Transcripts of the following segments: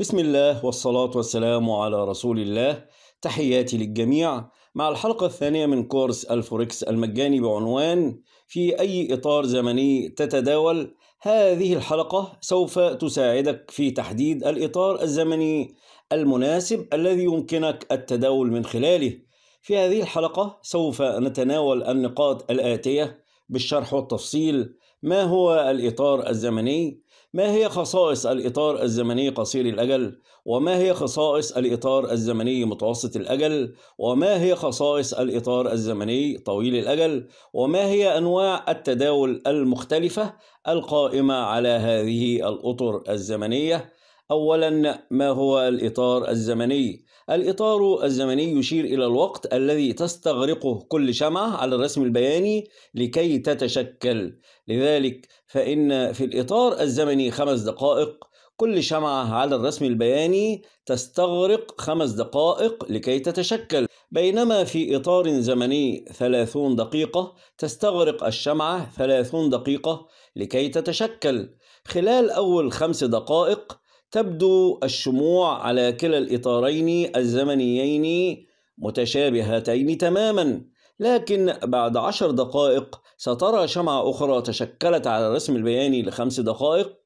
بسم الله والصلاة والسلام على رسول الله تحياتي للجميع مع الحلقة الثانية من كورس الفوركس المجاني بعنوان في أي إطار زمني تتداول هذه الحلقة سوف تساعدك في تحديد الإطار الزمني المناسب الذي يمكنك التداول من خلاله في هذه الحلقة سوف نتناول النقاط الآتية بالشرح والتفصيل ما هو الإطار الزمني؟ ما هي خصائص الإطار الزمني قصير الأجل؟ وما هي خصائص الإطار الزمني متوسط الأجل؟ وما هي خصائص الإطار الزمني طويل الأجل؟ وما هي أنواع التداول المختلفة القائمة على هذه الأطر الزمنية؟ أولا ما هو الإطار الزمني؟ الإطار الزمني يشير إلى الوقت الذي تستغرقه كل شمعة على الرسم البياني لكي تتشكل لذلك فإن في الإطار الزمني خمس دقائق كل شمعة على الرسم البياني تستغرق خمس دقائق لكي تتشكل بينما في إطار زمني ثلاثون دقيقة تستغرق الشمعة ثلاثون دقيقة لكي تتشكل خلال أول خمس دقائق تبدو الشموع على كلا الإطارين الزمنيين متشابهتين تماما لكن بعد عشر دقائق سترى شمعة أخرى تشكلت على الرسم البياني لخمس دقائق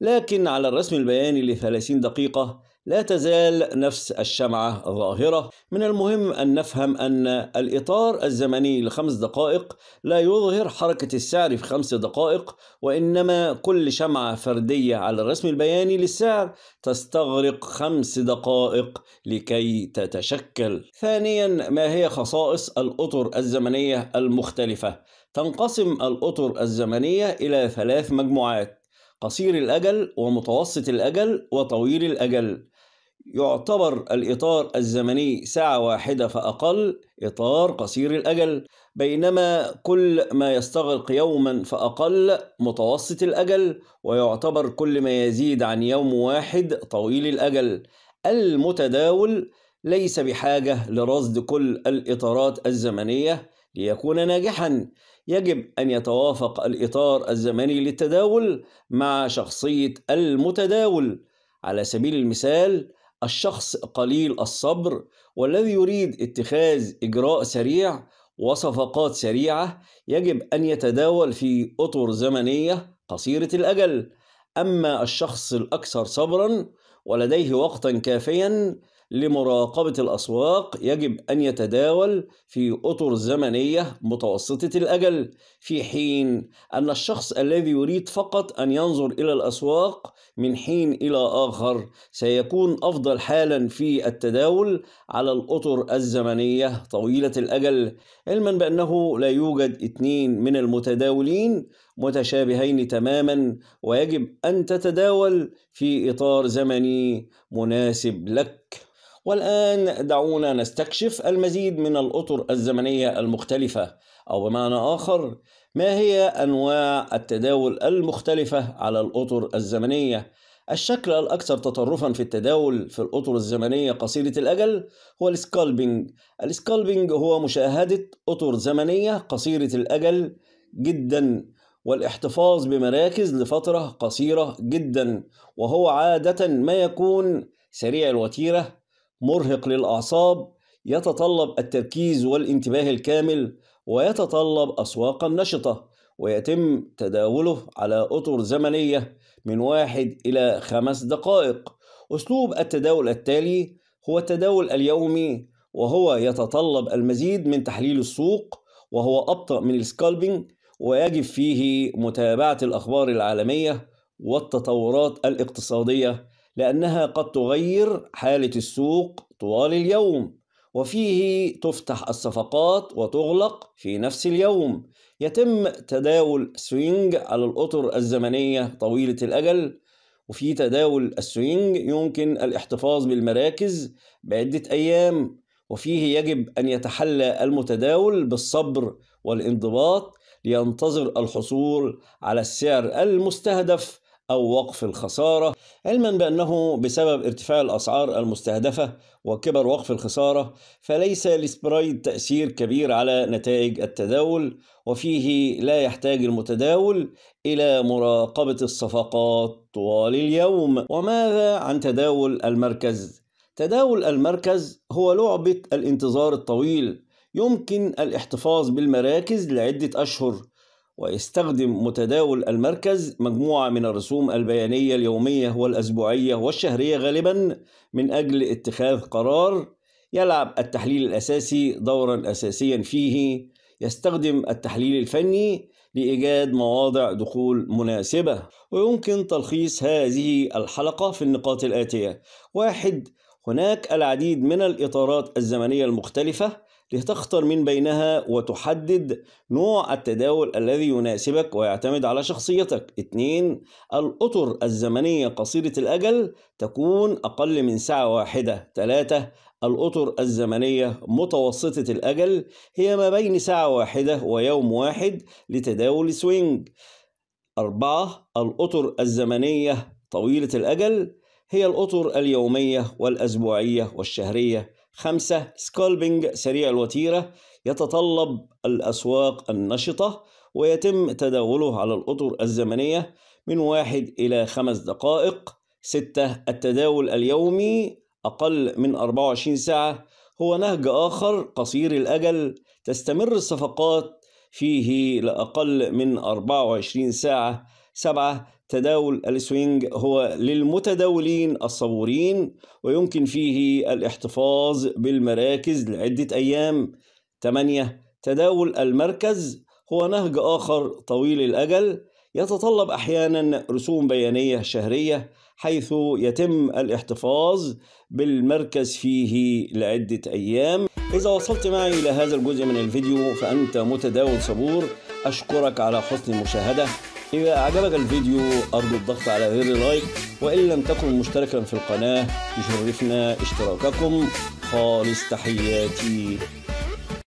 لكن على الرسم البياني لثلاثين دقيقة لا تزال نفس الشمعة ظاهرة من المهم أن نفهم أن الإطار الزمني لخمس دقائق لا يظهر حركة السعر في خمس دقائق وإنما كل شمعة فردية على الرسم البياني للسعر تستغرق خمس دقائق لكي تتشكل ثانيا ما هي خصائص الأطر الزمنية المختلفة تنقسم الأطر الزمنية إلى ثلاث مجموعات قصير الأجل ومتوسط الأجل وطويل الأجل يعتبر الإطار الزمني ساعة واحدة فأقل إطار قصير الأجل بينما كل ما يستغرق يوما فأقل متوسط الأجل ويعتبر كل ما يزيد عن يوم واحد طويل الأجل المتداول ليس بحاجة لرصد كل الإطارات الزمنية ليكون ناجحا يجب أن يتوافق الإطار الزمني للتداول مع شخصية المتداول على سبيل المثال الشخص قليل الصبر والذي يريد اتخاذ إجراء سريع وصفقات سريعة يجب أن يتداول في أطر زمنية قصيرة الأجل أما الشخص الأكثر صبرا ولديه وقتا كافيا لمراقبة الأسواق يجب أن يتداول في أطر زمنية متوسطة الأجل في حين أن الشخص الذي يريد فقط أن ينظر إلى الأسواق من حين إلى آخر سيكون أفضل حالا في التداول على الأطر الزمنية طويلة الأجل علما بأنه لا يوجد اثنين من المتداولين متشابهين تماما ويجب أن تتداول في إطار زمني مناسب لك والآن دعونا نستكشف المزيد من الأطر الزمنية المختلفة أو بمعنى آخر ما هي أنواع التداول المختلفة على الأطر الزمنية الشكل الأكثر تطرفا في التداول في الأطر الزمنية قصيرة الأجل هو السكالبينج السكالبينج هو مشاهدة أطر زمنية قصيرة الأجل جدا والاحتفاظ بمراكز لفترة قصيرة جدا وهو عادة ما يكون سريع الوتيرة مرهق للأعصاب يتطلب التركيز والانتباه الكامل ويتطلب أسواقا نشطة ويتم تداوله على أطر زمنية من واحد إلى خمس دقائق أسلوب التداول التالي هو التداول اليومي وهو يتطلب المزيد من تحليل السوق وهو أبطأ من السكالبينج ويجب فيه متابعة الأخبار العالمية والتطورات الاقتصادية لأنها قد تغير حالة السوق طوال اليوم وفيه تفتح الصفقات وتغلق في نفس اليوم يتم تداول سوينج على الأطر الزمنية طويلة الأجل وفي تداول السوينج يمكن الاحتفاظ بالمراكز بعدة أيام وفيه يجب أن يتحلى المتداول بالصبر والانضباط لينتظر الحصول على السعر المستهدف أو وقف الخسارة علما بأنه بسبب ارتفاع الأسعار المستهدفة وكبر وقف الخسارة فليس لسبرايد تأثير كبير على نتائج التداول وفيه لا يحتاج المتداول إلى مراقبة الصفقات طوال اليوم وماذا عن تداول المركز؟ تداول المركز هو لعبة الانتظار الطويل يمكن الاحتفاظ بالمراكز لعدة أشهر ويستخدم متداول المركز مجموعة من الرسوم البيانية اليومية والأسبوعية والشهرية غالبا من أجل اتخاذ قرار يلعب التحليل الأساسي دورا أساسيا فيه يستخدم التحليل الفني لإيجاد مواضع دخول مناسبة ويمكن تلخيص هذه الحلقة في النقاط الآتية واحد هناك العديد من الإطارات الزمنية المختلفة لتختر من بينها وتحدد نوع التداول الذي يناسبك ويعتمد على شخصيتك 2 الأطر الزمنية قصيرة الأجل تكون أقل من ساعة واحدة 3 الأطر الزمنية متوسطة الأجل هي ما بين ساعة واحدة ويوم واحد لتداول سوينج أربعة الأطر الزمنية طويلة الأجل هي الأطر اليومية والأسبوعية والشهرية خمسة سكولبينج سريع الوتيرة يتطلب الأسواق النشطة ويتم تداوله على الأطر الزمنية من واحد إلى خمس دقائق ستة التداول اليومي أقل من 24 ساعة هو نهج آخر قصير الأجل تستمر الصفقات فيه لأقل من 24 ساعة سبعة تداول السوينج هو للمتداولين الصبورين ويمكن فيه الاحتفاظ بالمراكز لعدة أيام ثمانية تداول المركز هو نهج آخر طويل الأجل يتطلب أحيانا رسوم بيانية شهرية حيث يتم الاحتفاظ بالمركز فيه لعدة أيام إذا وصلت معي إلى هذا الجزء من الفيديو فأنت متداول صبور أشكرك على حسن المشاهدة إذا أعجبك الفيديو أرجو الضغط على زر لايك وإن لم تكن مشتركا في القناة يشرفنا اشتراككم خالص تحياتي